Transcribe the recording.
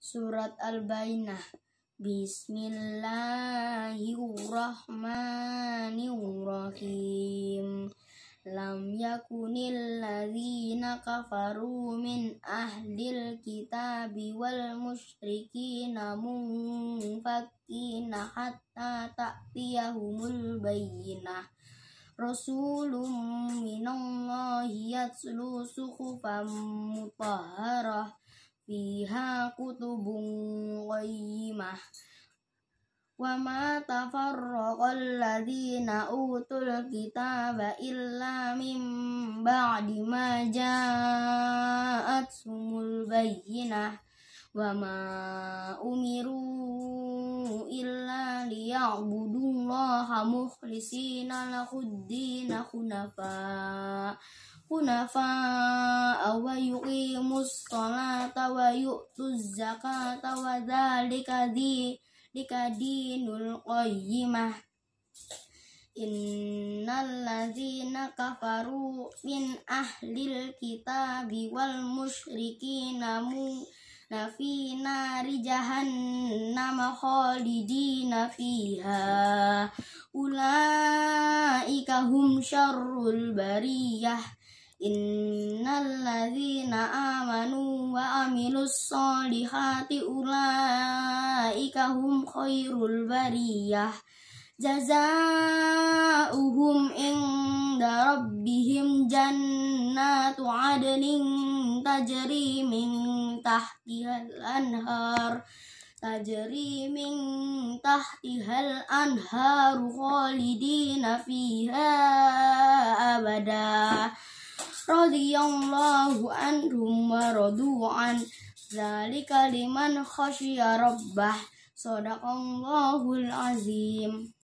Surat Al-Bainah Bismillahirrahmanirrahim Lam yakunil ladzina kafaru min ahlil kitabi wal musyrikina munfakina hatta ta'tiyahumul bayyinah Rasulun minallahi yatslu suhufan mutahharah fiha kutubun qayyimah wa ma tafarraqal ladzina utul kitaba illa mim ba'di ma sumul bayyinah wa ma umiru illa allaha mukhlisina lahud dinahunafa hunafa wa yuqimus sholata wa yu'tuz zakata wa dzalika di dikadinul qayyimah ladzina kafaru min ahlil kitabi wal musyrikina nafi nari jahannam khalidina fiha ulaika hum syarrul bariyah Innalladzina amanu wa amilus solihati ulaika hum khairul bariyah Jazauhum inda rabbihim jannatu adnin tajri min tahtihal anhar tajri min tahtihal anhar khalidina fiha abada radhiyallahu anhum wa radu an dzalika liman khasyya rabbah sadaqallahul azim